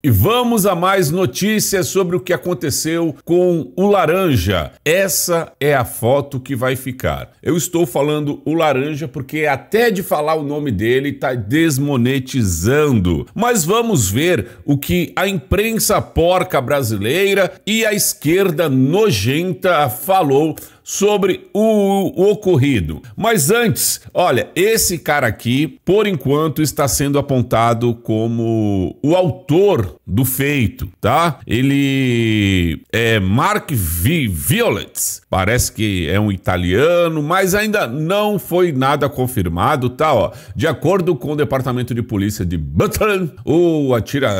E vamos a mais notícias sobre o que aconteceu com o laranja. Essa é a foto que vai ficar. Eu estou falando o laranja porque até de falar o nome dele está desmonetizando. Mas vamos ver o que a imprensa porca brasileira e a esquerda nojenta falou sobre o, o, ocorrido. Mas antes, olha, esse cara aqui, por enquanto, está sendo apontado como o autor do feito, tá? Ele é Mark v Violet, parece que é um italiano, mas ainda não foi nada confirmado, tá? Ó, de acordo com o departamento de polícia de Button, o atira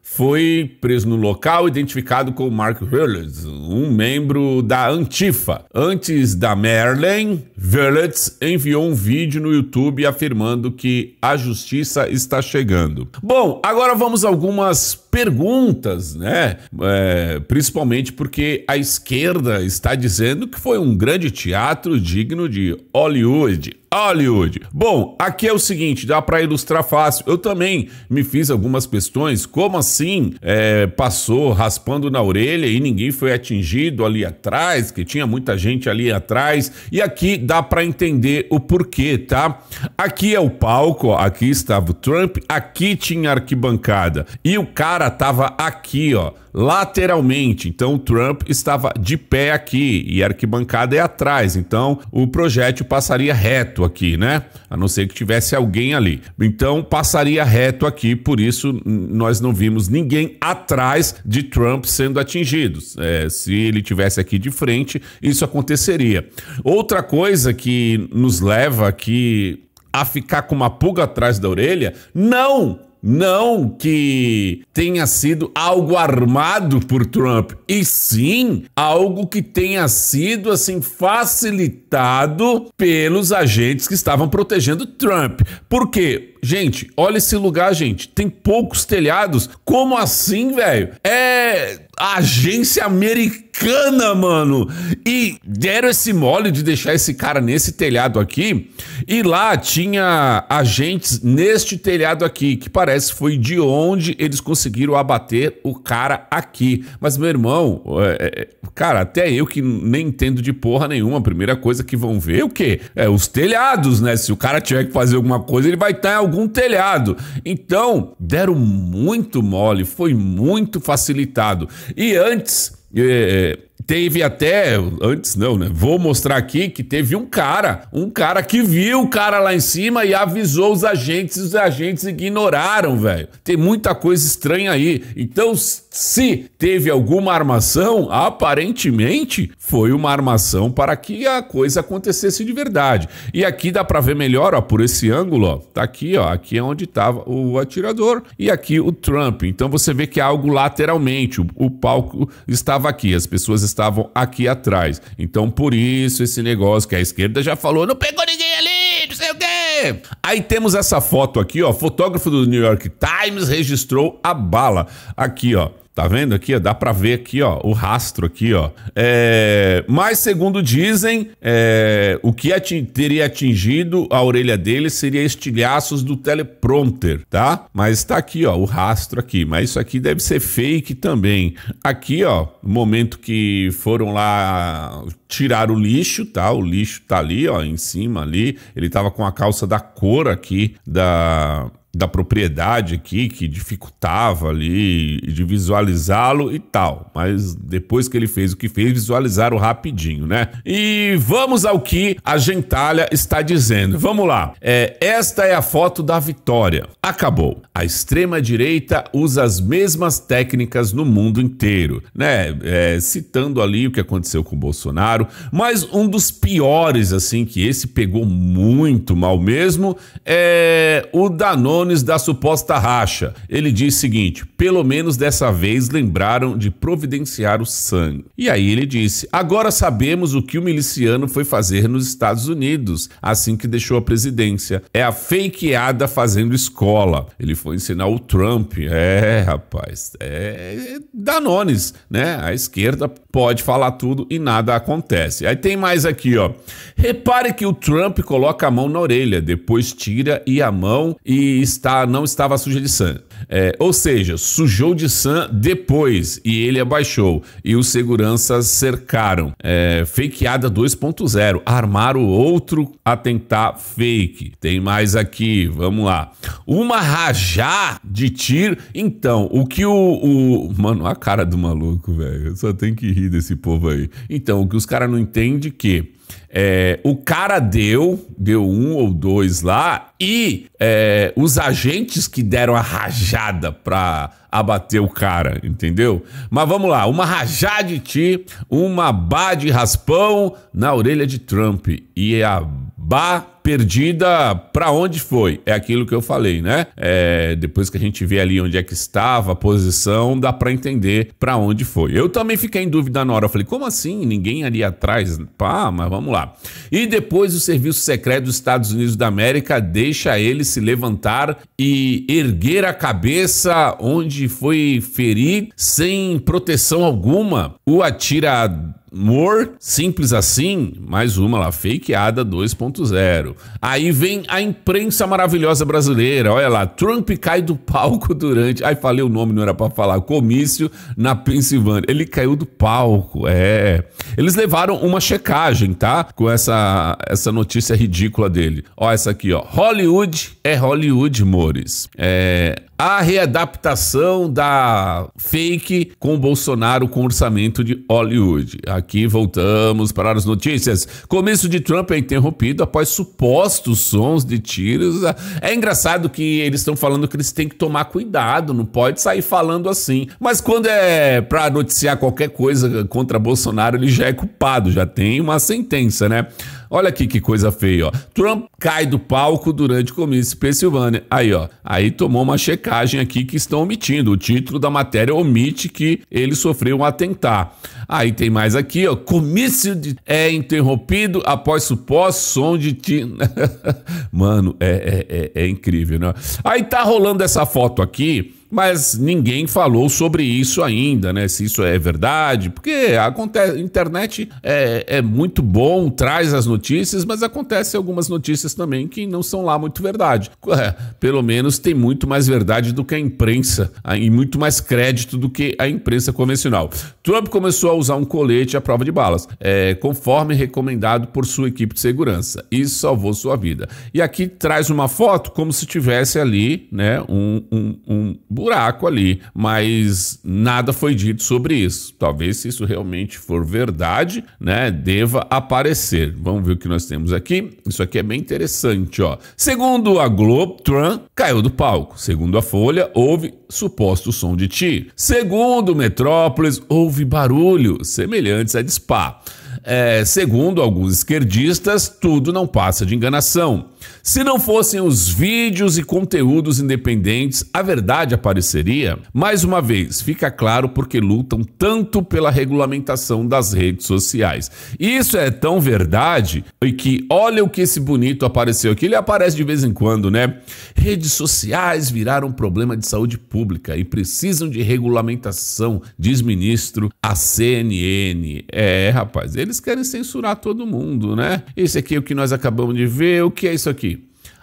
foi preso no local, identificado como Mark Violets, um membro da Antifa Antes da Merlin, Verletz enviou um vídeo no YouTube afirmando que a justiça está chegando. Bom, agora vamos a algumas perguntas, né? É, principalmente porque a esquerda está dizendo que foi um grande teatro digno de Hollywood. Hollywood. Bom, aqui é o seguinte, dá para ilustrar fácil. Eu também me fiz algumas questões. Como assim é, passou raspando na orelha e ninguém foi atingido ali atrás? Que tinha muita gente ali atrás. E aqui dá para entender o porquê, tá? Aqui é o palco, ó, aqui estava o Trump, aqui tinha arquibancada e o cara tava aqui, ó lateralmente. Então o Trump estava de pé aqui e a arquibancada é atrás. Então o projétil passaria reto aqui, né? A não ser que tivesse alguém ali. Então passaria reto aqui, por isso nós não vimos ninguém atrás de Trump sendo atingido. É, se ele tivesse aqui de frente, isso aconteceria. Outra coisa que nos leva aqui a ficar com uma pulga atrás da orelha, não não que tenha sido algo armado por Trump, e sim algo que tenha sido assim facilitado pelos agentes que estavam protegendo Trump. Por quê? Gente, olha esse lugar, gente. Tem poucos telhados. Como assim, velho? É agência americana bacana, mano. E deram esse mole de deixar esse cara nesse telhado aqui. E lá tinha agentes neste telhado aqui, que parece foi de onde eles conseguiram abater o cara aqui. Mas, meu irmão, é, é, é, cara, até eu que nem entendo de porra nenhuma, a primeira coisa que vão ver é o quê? É os telhados, né? Se o cara tiver que fazer alguma coisa, ele vai estar em algum telhado. Então, deram muito mole, foi muito facilitado. E antes Yeah, teve até, antes não, né? Vou mostrar aqui que teve um cara, um cara que viu o cara lá em cima e avisou os agentes, os agentes ignoraram, velho. Tem muita coisa estranha aí. Então, se teve alguma armação, aparentemente foi uma armação para que a coisa acontecesse de verdade. E aqui dá para ver melhor, ó, por esse ângulo, ó. Tá aqui, ó, aqui é onde estava o atirador e aqui o Trump. Então você vê que é algo lateralmente, o, o palco estava aqui, as pessoas estavam estavam aqui atrás. Então, por isso, esse negócio que a esquerda já falou, não pegou ninguém ali, não sei o quê. Aí temos essa foto aqui, ó. Fotógrafo do New York Times registrou a bala. Aqui, ó. Tá vendo aqui, ó? Dá para ver aqui, ó, o rastro aqui, ó. É... Mas, segundo dizem, é... o que ating... teria atingido a orelha dele seria estilhaços do teleprompter, tá? Mas tá aqui, ó, o rastro aqui. Mas isso aqui deve ser fake também. Aqui, ó, no momento que foram lá tirar o lixo, tá? O lixo tá ali, ó, em cima ali. Ele tava com a calça da cor aqui da da propriedade aqui que dificultava ali de visualizá-lo e tal. Mas depois que ele fez o que fez, visualizaram rapidinho, né? E vamos ao que a gentalha está dizendo. Vamos lá. É, esta é a foto da vitória. Acabou. A extrema direita usa as mesmas técnicas no mundo inteiro, né? É, citando ali o que aconteceu com o Bolsonaro, mas um dos piores assim que esse pegou muito mal mesmo é o Danone da suposta racha. Ele diz o seguinte: pelo menos dessa vez lembraram de providenciar o sangue. E aí ele disse: agora sabemos o que o miliciano foi fazer nos Estados Unidos assim que deixou a presidência. É a fakeada fazendo escola. Ele foi ensinar o Trump. É, rapaz, é, é danones, né? A esquerda pode falar tudo e nada acontece. Aí tem mais aqui, ó. Repare que o Trump coloca a mão na orelha, depois tira e a mão e está, não estava suja de sangue. É, ou seja, sujou de sangue depois e ele abaixou. E os seguranças cercaram. É, fakeada 2.0. Armaram outro atentar fake. Tem mais aqui, vamos lá. Uma rajá de tiro. Então, o que o, o. Mano, a cara do maluco, velho. Só tem que rir desse povo aí. Então, o que os caras não entendem que é, o cara deu, deu um ou dois lá, e é, os agentes que deram a rajada pra abater o cara, entendeu? Mas vamos lá, uma rajada de ti, uma bá de raspão na orelha de Trump e a Bah perdida para onde foi? É aquilo que eu falei, né? É, depois que a gente vê ali onde é que estava a posição, dá para entender para onde foi. Eu também fiquei em dúvida na hora. Eu falei, como assim? Ninguém ali atrás? Pá, mas vamos lá. E depois o Serviço Secreto dos Estados Unidos da América deixa ele se levantar e erguer a cabeça onde foi ferido sem proteção alguma. O atira More, simples assim, mais uma lá, fakeada 2.0. Aí vem a imprensa maravilhosa brasileira, olha lá, Trump cai do palco durante, ai falei o nome, não era para falar, comício na Pensilvânia. Ele caiu do palco, é. Eles levaram uma checagem, tá? Com essa essa notícia ridícula dele. Ó essa aqui, ó. Hollywood é Hollywood, mores. É, a readaptação da fake com Bolsonaro com orçamento de Hollywood. Aqui voltamos para as notícias. Começo de Trump é interrompido após supostos sons de tiros. É engraçado que eles estão falando que eles têm que tomar cuidado, não pode sair falando assim. Mas quando é para noticiar qualquer coisa contra Bolsonaro, ele já é culpado, já tem uma sentença, né? Olha aqui que coisa feia, ó. Trump cai do palco durante o comício Pensilvânia. Aí, ó. Aí tomou uma checagem aqui que estão omitindo. O título da matéria omite que ele sofreu um atentado. Aí tem mais aqui, ó. Comício de... é interrompido após suposto som de ti. Mano, é, é, é, é incrível, né? Aí tá rolando essa foto aqui mas ninguém falou sobre isso ainda, né? Se isso é verdade, porque acontece, internet é, é muito bom, traz as notícias, mas acontece algumas notícias também que não são lá muito verdade. É, pelo menos tem muito mais verdade do que a imprensa e muito mais crédito do que a imprensa convencional. Trump começou a usar um colete à prova de balas, é, conforme recomendado por sua equipe de segurança. Isso salvou sua vida. E aqui traz uma foto como se tivesse ali, né, um, um, um buraco ali, mas nada foi dito sobre isso. Talvez se isso realmente for verdade, né, deva aparecer. Vamos ver o que nós temos aqui. Isso aqui é bem interessante, ó. Segundo a Globo, Trump caiu do palco. Segundo a Folha, houve suposto som de ti. Segundo Metrópolis, houve barulho semelhantes a de Spa. É, segundo alguns esquerdistas, tudo não passa de enganação. Se não fossem os vídeos e conteúdos independentes, a verdade apareceria? Mais uma vez, fica claro porque lutam tanto pela regulamentação das redes sociais. Isso é tão verdade e que olha o que esse bonito apareceu aqui. Ele aparece de vez em quando, né? Redes sociais viraram problema de saúde pública e precisam de regulamentação, diz ministro a CNN. É, rapaz, eles querem censurar todo mundo, né? Esse aqui é o que nós acabamos de ver. O que é isso aqui?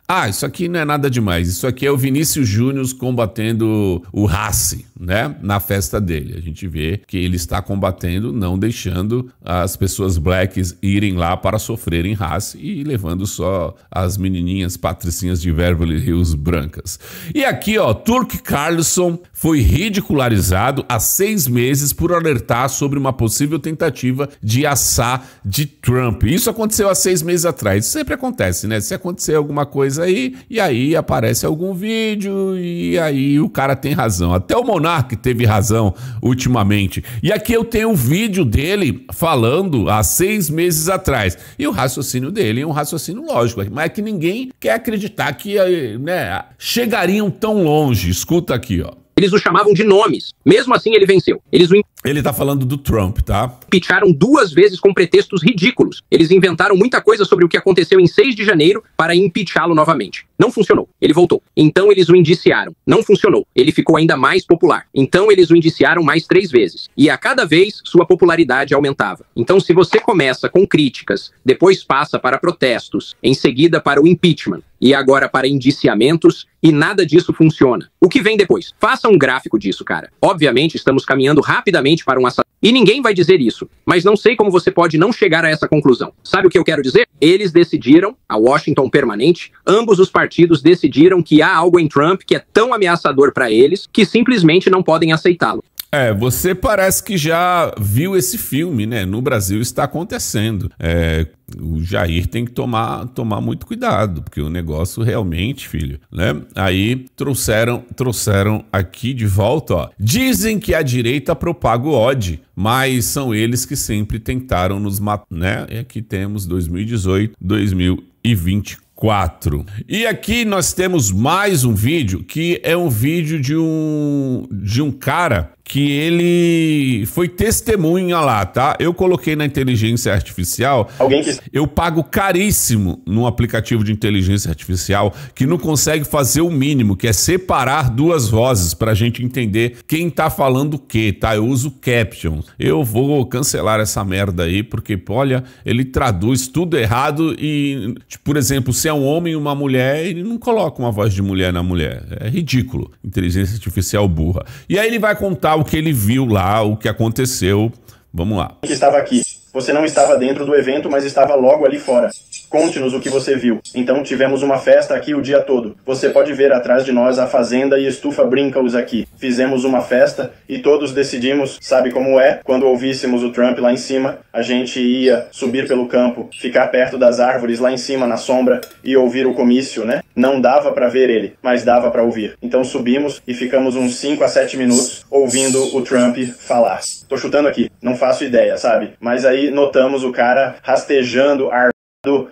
Ah, isso aqui não é nada demais. Isso aqui é o Vinícius Júnior combatendo o Rassi, né? Na festa dele. A gente vê que ele está combatendo, não deixando as pessoas blacks irem lá para sofrerem Rassi e levando só as menininhas patricinhas de Beverly Hills brancas. E aqui, ó, Turk Carlson foi ridicularizado há seis meses por alertar sobre uma possível tentativa de assar de Trump. Isso aconteceu há seis meses atrás. Isso sempre acontece, né? Se acontecer alguma coisa coisa aí, e aí aparece algum vídeo e aí o cara tem razão. Até o Monark teve razão ultimamente. E aqui eu tenho um vídeo dele falando há seis meses atrás. E o raciocínio dele é um raciocínio lógico, mas é que ninguém quer acreditar que eh, né, chegariam tão longe. Escuta aqui, ó. Eles o chamavam de nomes. Mesmo assim, ele venceu. Eles o ele tá falando do Trump, tá? Picharam duas vezes com pretextos ridículos. Eles inventaram muita coisa sobre o que aconteceu em 6 de janeiro para impeachá-lo novamente. Não funcionou. Ele voltou. Então eles o indiciaram. Não funcionou. Ele ficou ainda mais popular. Então eles o indiciaram mais três vezes. E a cada vez sua popularidade aumentava. Então se você começa com críticas, depois passa para protestos, em seguida para o impeachment, e agora para indiciamentos, e nada disso funciona. O que vem depois? Faça um gráfico disso, cara. Obviamente, estamos caminhando rapidamente para um assassino. E ninguém vai dizer isso, mas não sei como você pode não chegar a essa conclusão. Sabe o que eu quero dizer? Eles decidiram, a Washington permanente, ambos os partidos decidiram que há algo em Trump que é tão ameaçador para eles que simplesmente não podem aceitá-lo. É, você parece que já viu esse filme, né? No Brasil está acontecendo. É, o Jair tem que tomar, tomar muito cuidado, porque o negócio realmente, filho, né? Aí trouxeram, trouxeram aqui de volta, ó. Dizem que a direita propaga o ódio, mas são eles que sempre tentaram nos matar, né? E aqui temos 2018, 2024. E aqui nós temos mais um vídeo que é um vídeo de um de um cara que ele foi testemunha lá, tá? Eu coloquei na inteligência artificial. Alguém que... Eu pago caríssimo num aplicativo de inteligência artificial que não consegue fazer o mínimo, que é separar duas vozes para a gente entender quem tá falando o quê, tá? Eu uso caption. Eu vou cancelar essa merda aí porque, olha, ele traduz tudo errado e, por exemplo, se é um homem e uma mulher, ele não coloca uma voz de mulher na mulher. É ridículo. Inteligência artificial burra. E aí ele vai contar o que ele viu lá, o que aconteceu. Vamos lá. Que estava aqui. Você não estava dentro do evento, mas estava logo ali fora. Conte-nos o que você viu. Então tivemos uma festa aqui o dia todo. Você pode ver atrás de nós a fazenda e estufa Brinkles aqui. Fizemos uma festa e todos decidimos, sabe como é? Quando ouvíssemos o Trump lá em cima, a gente ia subir pelo campo, ficar perto das árvores lá em cima na sombra e ouvir o comício, né? Não dava para ver ele, mas dava para ouvir. Então subimos e ficamos uns 5 a 7 minutos ouvindo o Trump falar. Tô chutando aqui, não faço ideia, sabe? Mas aí notamos o cara rastejando ar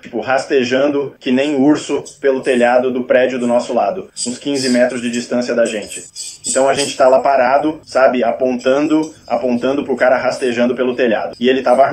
tipo, rastejando que nem urso pelo telhado do prédio do nosso lado, uns 15 metros de distância da gente. Então a gente tá lá parado, sabe, apontando, apontando pro cara rastejando pelo telhado. E ele tava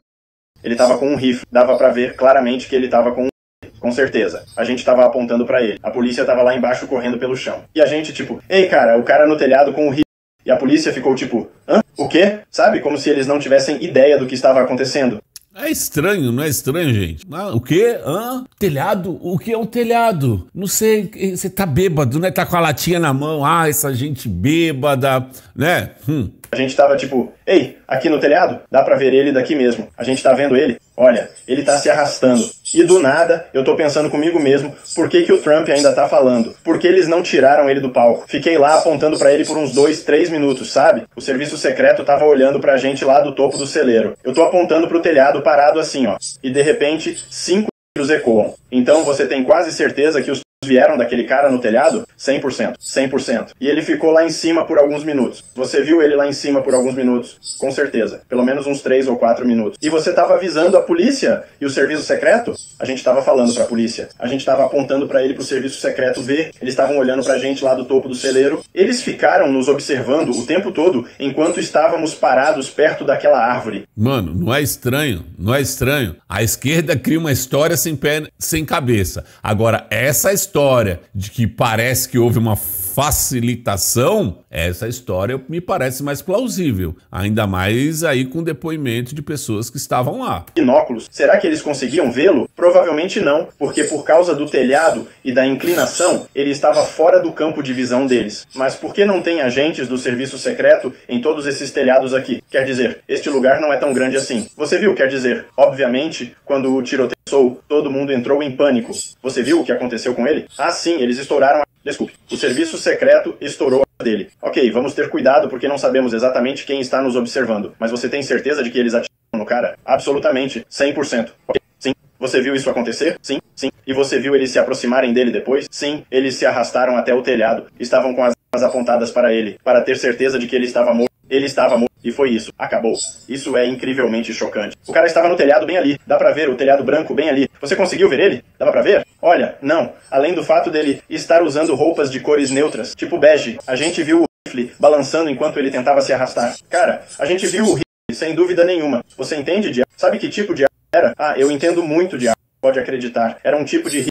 ele tava com um rifle, dava para ver claramente que ele tava com um com certeza. A gente tava apontando para ele. A polícia tava lá embaixo correndo pelo chão. E a gente, tipo, ei, cara, o cara no telhado com um rifle. E a polícia ficou tipo, hã? O quê? Sabe? Como se eles não tivessem ideia do que estava acontecendo. É estranho, não é estranho, gente? Ah, o quê? Hã? Telhado? O que é um telhado? Não sei, você tá bêbado, né? Tá com a latinha na mão, ah, essa gente bêbada, né? Hum. A gente tava tipo, ei, aqui no telhado? Dá pra ver ele daqui mesmo. A gente tá vendo ele? Olha, ele tá se arrastando. E do nada, eu tô pensando comigo mesmo, por que, que o Trump ainda tá falando? Por que eles não tiraram ele do palco? Fiquei lá apontando para ele por uns dois, três minutos, sabe? O serviço secreto tava olhando pra gente lá do topo do celeiro. Eu tô apontando pro telhado parado assim, ó. E de repente, cinco tiros ecoam. Então você tem quase certeza que os vieram daquele cara no telhado? 100%, 100%. E ele ficou lá em cima por alguns minutos. Você viu ele lá em cima por alguns minutos? Com certeza. Pelo menos uns 3 ou 4 minutos. E você estava avisando a polícia e o serviço secreto? A gente estava falando para a polícia. A gente estava apontando para ele pro serviço secreto ver. Eles estavam olhando pra gente lá do topo do celeiro. Eles ficaram nos observando o tempo todo enquanto estávamos parados perto daquela árvore. Mano, não é estranho, não é estranho. A esquerda cria uma história sem pé, sem cabeça. Agora essa história história de que parece que houve uma facilitação essa história me parece mais plausível, ainda mais aí com depoimento de pessoas que estavam lá. Binóculos, será que eles conseguiam vê-lo? Provavelmente não, porque por causa do telhado e da inclinação, ele estava fora do campo de visão deles. Mas por que não tem agentes do serviço secreto em todos esses telhados aqui? Quer dizer, este lugar não é tão grande assim. Você viu, quer dizer, obviamente, quando o tiroteio todo mundo entrou em pânico. Você viu o que aconteceu com ele? Ah, sim, eles estouraram a... Desculpe, o serviço secreto estourou dele. Ok, vamos ter cuidado porque não sabemos exatamente quem está nos observando, mas você tem certeza de que eles atiram no cara? Absolutamente, 100%. Okay. Sim. Você viu isso acontecer? Sim, sim. E você viu eles se aproximarem dele depois? Sim, eles se arrastaram até o telhado. Estavam com as apontadas para ele, para ter certeza de que ele estava morto. Ele estava morto. E foi isso. Acabou. Isso é incrivelmente chocante. O cara estava no telhado bem ali. Dá para ver o telhado branco bem ali. Você conseguiu ver ele? Dava para ver? Olha, não. Além do fato dele estar usando roupas de cores neutras, tipo bege, a gente viu o rifle balançando enquanto ele tentava se arrastar. Cara, a gente viu o rifle sem dúvida nenhuma. Você entende de Sabe que tipo de ar era? Ah, eu entendo muito de ar. Pode acreditar. Era um tipo de rifle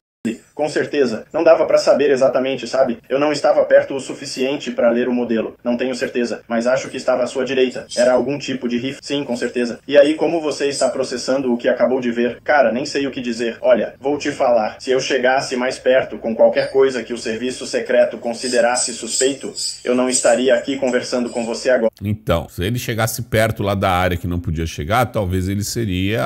com certeza. Não dava para saber exatamente, sabe? Eu não estava perto o suficiente para ler o modelo. Não tenho certeza, mas acho que estava à sua direita. Era algum tipo de riff? Sim, com certeza. E aí, como você está processando o que acabou de ver? Cara, nem sei o que dizer. Olha, vou te falar. Se eu chegasse mais perto com qualquer coisa que o serviço secreto considerasse suspeito, eu não estaria aqui conversando com você agora. Então, se ele chegasse perto lá da área que não podia chegar, talvez ele seria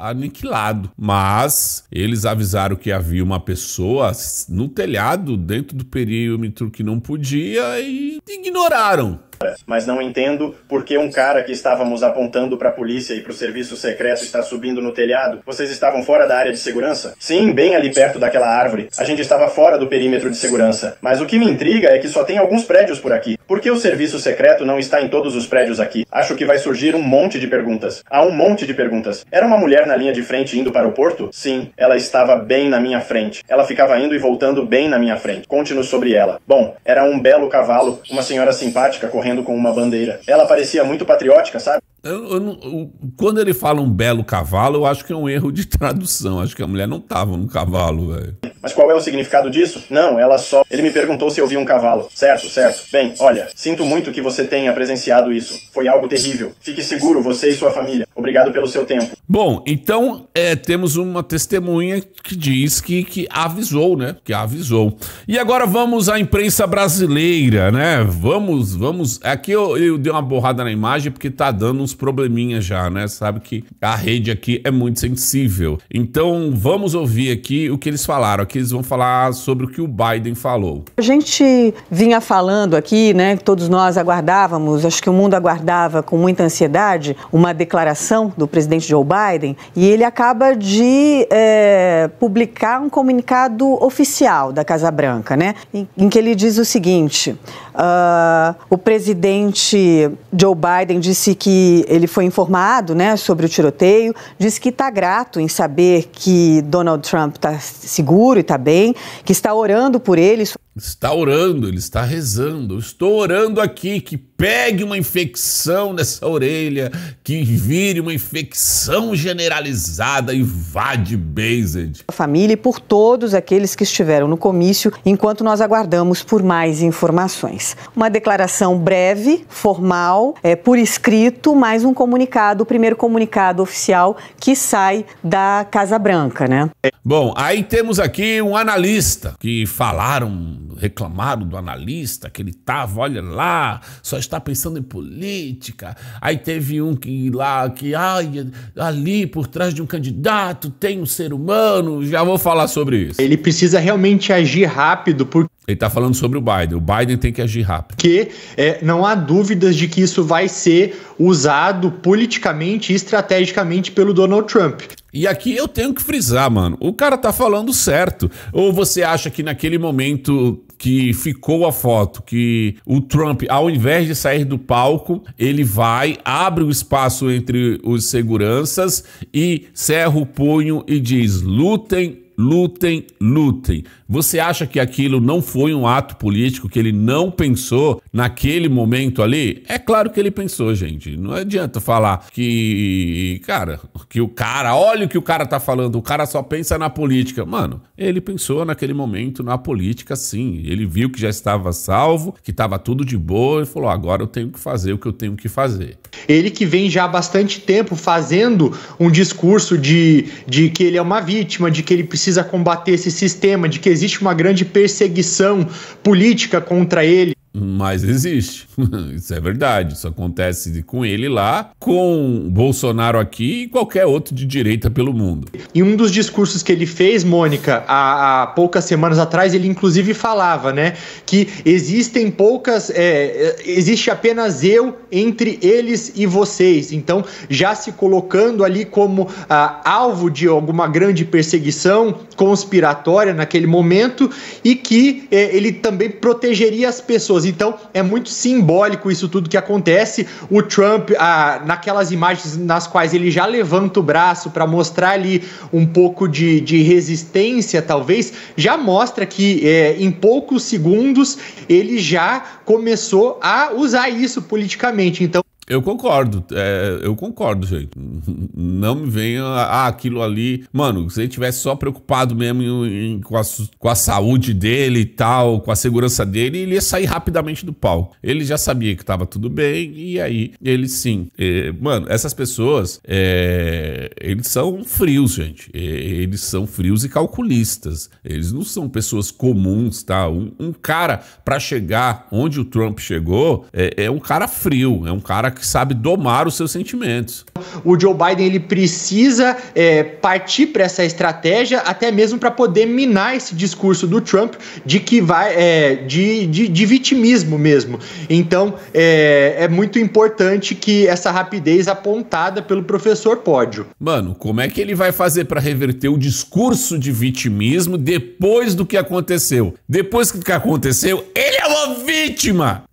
aniquilado. Mas eles avisaram que havia uma pessoa pessoas no telhado, dentro do perímetro que não podia e ignoraram mas não entendo por que um cara que estávamos apontando para a polícia e para o serviço secreto está subindo no telhado. Vocês estavam fora da área de segurança? Sim, bem ali perto daquela árvore. A gente estava fora do perímetro de segurança. Mas o que me intriga é que só tem alguns prédios por aqui. Por que o serviço secreto não está em todos os prédios aqui? Acho que vai surgir um monte de perguntas. Há um monte de perguntas. Era uma mulher na linha de frente indo para o porto? Sim, ela estava bem na minha frente. Ela ficava indo e voltando bem na minha frente. Conte-nos sobre ela. Bom, era um belo cavalo, uma senhora simpática correndo correndo com uma bandeira. Ela parecia muito patriótica, sabe? Eu, eu, eu, quando ele fala um belo cavalo, eu acho que é um erro de tradução. Acho que a mulher não tava no cavalo, velho. Mas qual é o significado disso? Não, ela só. Ele me perguntou se eu vi um cavalo. Certo, certo. Bem, olha, sinto muito que você tenha presenciado isso. Foi algo terrível. Fique seguro, você e sua família. Obrigado pelo seu tempo. Bom, então é, temos uma testemunha que diz que, que avisou, né? Que avisou. E agora vamos à imprensa brasileira, né? Vamos, vamos. Aqui eu, eu dei uma borrada na imagem porque tá dando uns probleminhas já, né? Sabe que a rede aqui é muito sensível. Então vamos ouvir aqui o que eles falaram que eles vão falar sobre o que o Biden falou. A gente vinha falando aqui, né, todos nós aguardávamos, acho que o mundo aguardava com muita ansiedade uma declaração do presidente Joe Biden e ele acaba de é, publicar um comunicado oficial da Casa Branca, né, em, em que ele diz o seguinte: uh, o presidente Joe Biden disse que ele foi informado, né, sobre o tiroteio, disse que está grato em saber que Donald Trump está seguro e está bem, que está orando por eles está orando, ele está rezando. estou orando aqui que pegue uma infecção nessa orelha, que vire uma infecção generalizada e vá de Based. A família e por todos aqueles que estiveram no comício, enquanto nós aguardamos por mais informações. Uma declaração breve, formal, é, por escrito, mais um comunicado, o primeiro comunicado oficial que sai da Casa Branca, né? Bom, aí temos aqui um analista que falaram reclamaram do analista que ele tava olha lá, só está pensando em política. Aí teve um que lá, que ai, ali por trás de um candidato tem um ser humano, já vou falar sobre isso. Ele precisa realmente agir rápido porque ele está falando sobre o Biden. O Biden tem que agir rápido. Porque é, não há dúvidas de que isso vai ser usado politicamente e estrategicamente pelo Donald Trump. E aqui eu tenho que frisar, mano. O cara tá falando certo. Ou você acha que naquele momento que ficou a foto, que o Trump, ao invés de sair do palco, ele vai, abre o espaço entre os seguranças e cerra o punho e diz: lutem lutem, lutem. Você acha que aquilo não foi um ato político, que ele não pensou naquele momento ali, é claro que ele pensou, gente. Não adianta falar que, cara, que o cara, olha o que o cara tá falando, o cara só pensa na política. Mano, ele pensou naquele momento na política sim. Ele viu que já estava salvo, que estava tudo de boa e falou: "Agora eu tenho que fazer o que eu tenho que fazer". Ele que vem já há bastante tempo fazendo um discurso de, de que ele é uma vítima, de que ele precisa combater esse sistema, de que existe uma grande perseguição política contra ele mas existe. isso é verdade. Isso acontece com ele lá, com Bolsonaro aqui e qualquer outro de direita pelo mundo. E um dos discursos que ele fez, Mônica, há, há poucas semanas atrás, ele inclusive falava, né, que existem poucas, é, é existe apenas eu entre eles e vocês. Então, já se colocando ali como ah, alvo de alguma grande perseguição conspiratória naquele momento e que é, ele também protegeria as pessoas pessoas. Então é muito simbólico isso tudo que acontece. O Trump, ah, naquelas imagens nas quais ele já levanta o braço para mostrar ali um pouco de, de resistência, talvez, já mostra que é, em poucos segundos ele já começou a usar isso politicamente. Então eu concordo, é, eu concordo, gente. Não me venha ah, aquilo ali. Mano, se ele tivesse só preocupado mesmo em, em, com, a, com, a, saúde dele e tal, com a segurança dele, ele ia sair rapidamente do palco. Ele já sabia que tava tudo bem, e aí ele sim. É, mano, essas pessoas, é, eles são frios, gente. É, eles são frios e calculistas. Eles não são pessoas comuns, tá? Um, um cara, para chegar onde o Trump chegou, é, é, um cara frio, é um cara que sabe domar os seus sentimentos. O Joe Biden ele precisa é, partir para essa estratégia até mesmo para poder minar esse discurso do Trump de que vai é, de, de, de, vitimismo mesmo. Então é, é muito importante que essa rapidez apontada pelo professor Pódio. Mano, como é que ele vai fazer para reverter o discurso de vitimismo depois do que aconteceu? Depois que aconteceu, ele vítima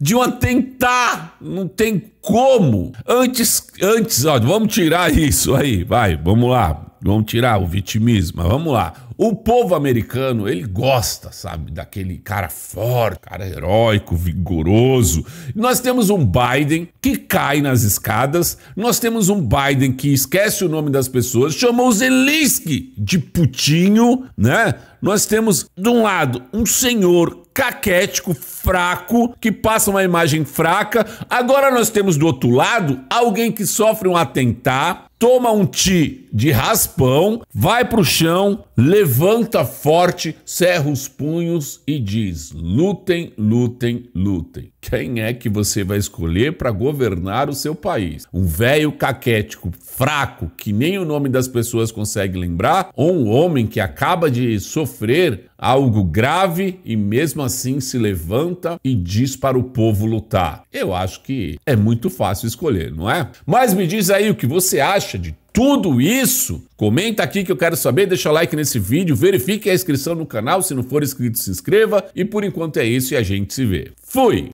de um atentado. Não tem como. Antes, antes, ó, vamos tirar isso aí, vai, vamos lá. Vamos tirar o vitimismo, vamos lá. O povo americano, ele gosta, sabe, daquele cara forte, cara heróico, vigoroso. Nós temos um Biden que cai nas escadas, nós temos um Biden que esquece o nome das pessoas, chamou Zelensky de putinho, né? Nós temos, de um lado, um senhor caquético, fraco, que passa uma imagem fraca. Agora nós temos do outro lado alguém que sofre um atentado, toma um ti de raspão, vai pro chão, levanta forte, cerra os punhos e diz: lutem, lutem, lutem. Quem é que você vai escolher para governar o seu país? Um velho caquético, fraco, que nem o nome das pessoas consegue lembrar, ou um homem que acaba de sofrer algo grave e mesmo assim se levanta e diz para o povo lutar. Eu acho que é muito fácil escolher, não é? Mas me diz aí o que você acha de tudo isso? Comenta aqui que eu quero saber, deixa o like nesse vídeo, verifique a inscrição no canal, se não for inscrito se inscreva e por enquanto é isso e a gente se vê. Fui!